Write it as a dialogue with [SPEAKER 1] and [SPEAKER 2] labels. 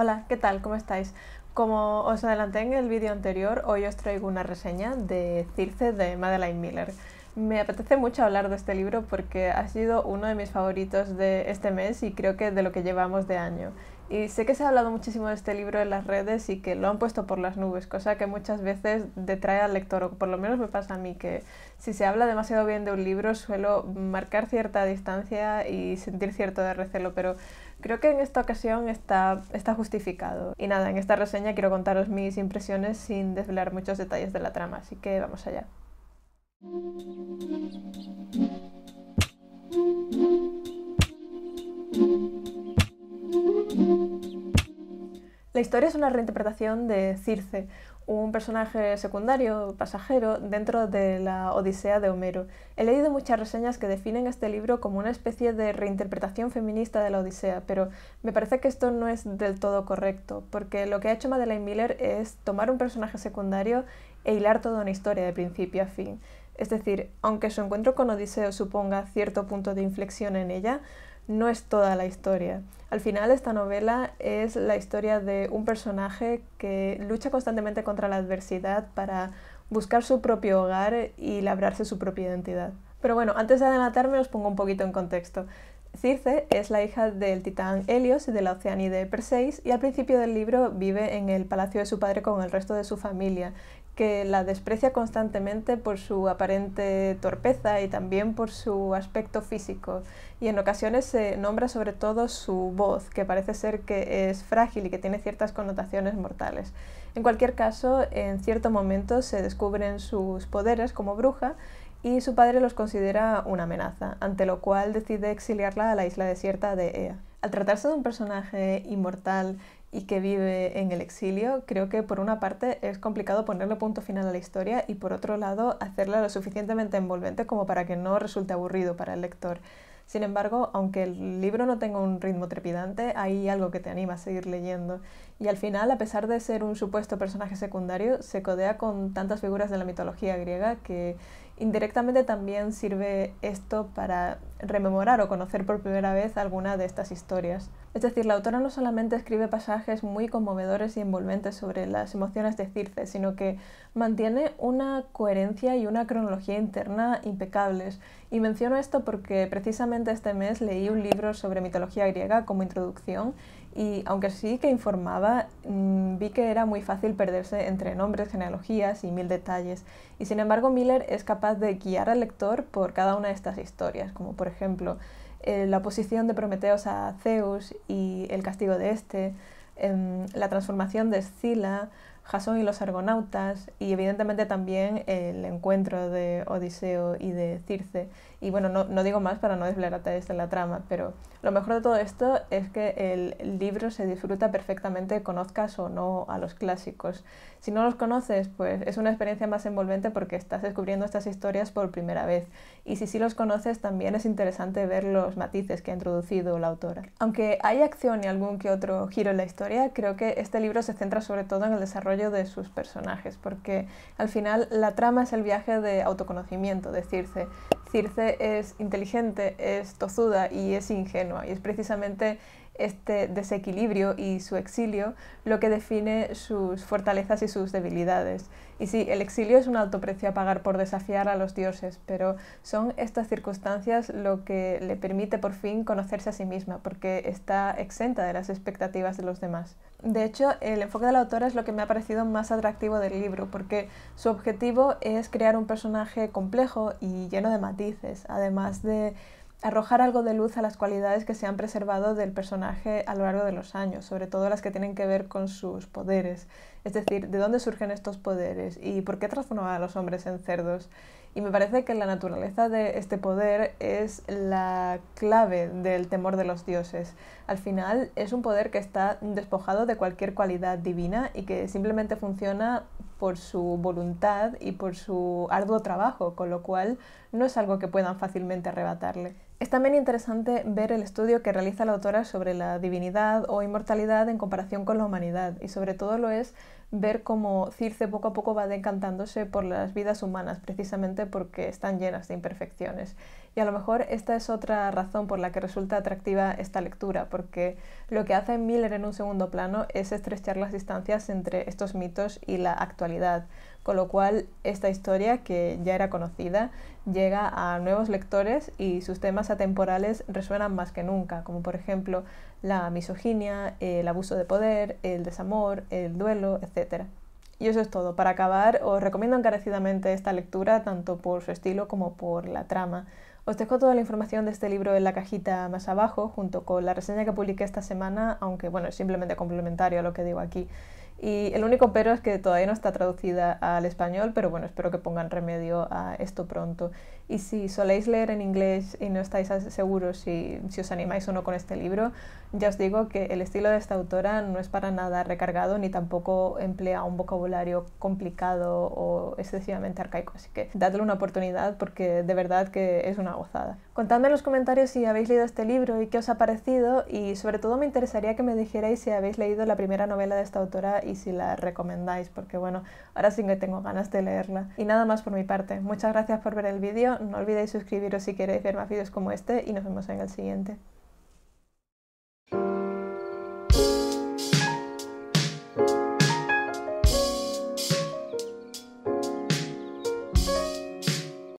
[SPEAKER 1] Hola, ¿qué tal? ¿Cómo estáis? Como os adelanté en el vídeo anterior, hoy os traigo una reseña de Circe de Madeleine Miller. Me apetece mucho hablar de este libro porque ha sido uno de mis favoritos de este mes y creo que de lo que llevamos de año. Y sé que se ha hablado muchísimo de este libro en las redes y que lo han puesto por las nubes, cosa que muchas veces detrae al lector, o por lo menos me pasa a mí, que si se habla demasiado bien de un libro suelo marcar cierta distancia y sentir cierto de recelo, pero creo que en esta ocasión está, está justificado. Y nada, en esta reseña quiero contaros mis impresiones sin desvelar muchos detalles de la trama, así que vamos allá. La historia es una reinterpretación de Circe, un personaje secundario, pasajero, dentro de la Odisea de Homero. He leído muchas reseñas que definen este libro como una especie de reinterpretación feminista de la Odisea, pero me parece que esto no es del todo correcto, porque lo que ha hecho Madeleine Miller es tomar un personaje secundario e hilar toda una historia de principio a fin. Es decir, aunque su encuentro con Odiseo suponga cierto punto de inflexión en ella, no es toda la historia. Al final esta novela es la historia de un personaje que lucha constantemente contra la adversidad para buscar su propio hogar y labrarse su propia identidad. Pero bueno, antes de adelantarme os pongo un poquito en contexto. Circe es la hija del titán Helios y de la de Perseis y al principio del libro vive en el palacio de su padre con el resto de su familia que la desprecia constantemente por su aparente torpeza y también por su aspecto físico. Y en ocasiones se nombra sobre todo su voz, que parece ser que es frágil y que tiene ciertas connotaciones mortales. En cualquier caso, en cierto momento se descubren sus poderes como bruja y su padre los considera una amenaza, ante lo cual decide exiliarla a la isla desierta de Ea. Al tratarse de un personaje inmortal y que vive en el exilio, creo que por una parte es complicado ponerle punto final a la historia y por otro lado hacerla lo suficientemente envolvente como para que no resulte aburrido para el lector. Sin embargo, aunque el libro no tenga un ritmo trepidante, hay algo que te anima a seguir leyendo. Y al final, a pesar de ser un supuesto personaje secundario, se codea con tantas figuras de la mitología griega que indirectamente también sirve esto para rememorar o conocer por primera vez alguna de estas historias. Es decir, la autora no solamente escribe pasajes muy conmovedores y envolventes sobre las emociones de Circe, sino que mantiene una coherencia y una cronología interna impecables. Y menciono esto porque precisamente este mes leí un libro sobre mitología griega como introducción y aunque sí que informaba, mm, vi que era muy fácil perderse entre nombres, genealogías y mil detalles. Y sin embargo, Miller es capaz de guiar al lector por cada una de estas historias, como por ejemplo, eh, la oposición de Prometeos a Zeus y el castigo de este, em, la transformación de Scylla, Jason y los Argonautas, y evidentemente también el encuentro de Odiseo y de Circe. Y bueno, no, digo más para no desvelarte de la trama, pero lo mejor de todo esto es que el libro se disfruta perfectamente, conozcas o no a los clásicos. Si no los conoces, pues es una experiencia más envolvente porque estás descubriendo estas historias por primera vez. Y si sí los conoces, también es interesante ver los matices que ha introducido la autora. Aunque hay acción y algún que otro giro en la historia, creo que este libro se centra sobre todo en el desarrollo de sus personajes, porque al final la trama es el viaje de autoconocimiento de Circe. Circe es inteligente, es tozuda y es ingenua, y es precisamente este desequilibrio y su exilio lo que define sus fortalezas y sus debilidades. Y sí, el exilio es un alto precio a pagar por desafiar a los dioses, pero son estas circunstancias lo que le permite por fin conocerse a sí misma, porque está exenta de las expectativas de los demás. De hecho, el enfoque de la autora es lo que me ha parecido más atractivo del libro, porque su objetivo es crear un personaje complejo y lleno de matices, además de arrojar algo de luz a las cualidades que se han preservado del personaje a lo largo de los años, sobre todo las que tienen que ver con sus poderes. Es decir, ¿de dónde surgen estos poderes? ¿Y por qué transformaban a los hombres en cerdos? Y me parece que la naturaleza de este poder es la clave del temor de los dioses. Al final es un poder que está despojado de cualquier cualidad divina y que simplemente funciona por su voluntad y por su arduo trabajo, con lo cual no es algo que puedan fácilmente arrebatarle. Es también interesante ver el estudio que realiza la autora sobre la divinidad o inmortalidad en comparación con la humanidad, y sobre todo lo es ver cómo Circe poco a poco va decantándose por las vidas humanas, precisamente porque están llenas de imperfecciones. Y a lo mejor esta es otra razón por la que resulta atractiva esta lectura, porque lo que hace Miller en un segundo plano es estrechar las distancias entre estos mitos y la actualidad, con lo cual esta historia, que ya era conocida, llega a nuevos lectores y sus temas atemporales resuenan más que nunca, como por ejemplo la misoginia, el abuso de poder, el desamor, el duelo, etc. Y eso es todo. Para acabar, os recomiendo encarecidamente esta lectura, tanto por su estilo como por la trama. Os dejo toda la información de este libro en la cajita más abajo, junto con la reseña que publiqué esta semana, aunque bueno, es simplemente complementario a lo que digo aquí. Y el único pero es que todavía no está traducida al español, pero bueno, espero que pongan remedio a esto pronto. Y si soléis leer en inglés y no estáis seguros si, si os animáis o no con este libro, ya os digo que el estilo de esta autora no es para nada recargado ni tampoco emplea un vocabulario complicado o excesivamente arcaico. Así que dadle una oportunidad porque de verdad que es una gozada. Contadme en los comentarios si habéis leído este libro y qué os ha parecido y sobre todo me interesaría que me dijerais si habéis leído la primera novela de esta autora y si la recomendáis, porque bueno, ahora sí que tengo ganas de leerla. Y nada más por mi parte. Muchas gracias por ver el vídeo, no olvidéis suscribiros si queréis ver más vídeos como este y nos vemos en el siguiente.